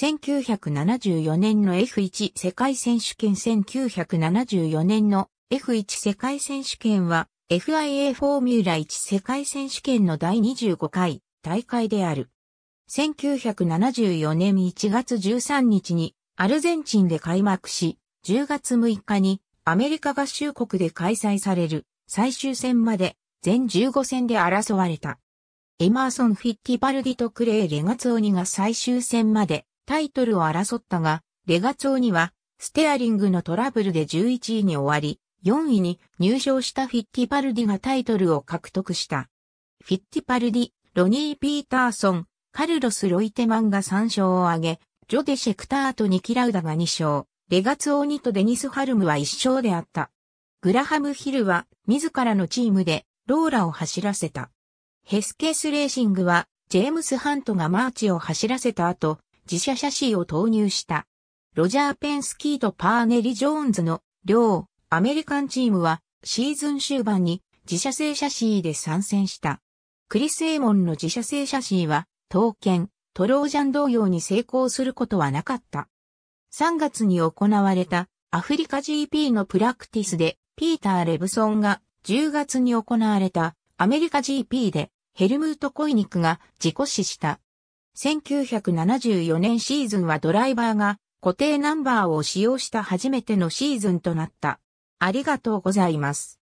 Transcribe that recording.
1974年の F1 世界選手権1974年の F1 世界選手権は FIA フォーミュラ1世界選手権の第25回大会である。1974年1月13日にアルゼンチンで開幕し、10月6日にアメリカ合衆国で開催される最終戦まで全15戦で争われた。エマーソン・フィッティバルディとクレイ・レガツオニが最終戦までタイトルを争ったが、レガ町には、ステアリングのトラブルで11位に終わり、4位に入賞したフィッティパルディがタイトルを獲得した。フィッティパルディ、ロニー・ピーターソン、カルロス・ロイテマンが3勝を挙げ、ジョデ・シェクターとニキ・ラウダが2勝、レガツ・オーニとデニス・ハルムは1勝であった。グラハム・ヒルは自らのチームでローラを走らせた。ヘスケース・レーシングはジェームス・ハントがマーチを走らせた後、自社シャシーを投入した。ロジャー・ペンスキーとパーネリ・ジョーンズの両アメリカンチームはシーズン終盤に自社製シャシーで参戦した。クリス・エーモンの自社製シャシーは、刀剣、トロージャン同様に成功することはなかった。3月に行われたアフリカ GP のプラクティスで、ピーター・レブソンが10月に行われたアメリカ GP でヘルムート・コイニクが自己死した。1974年シーズンはドライバーが固定ナンバーを使用した初めてのシーズンとなった。ありがとうございます。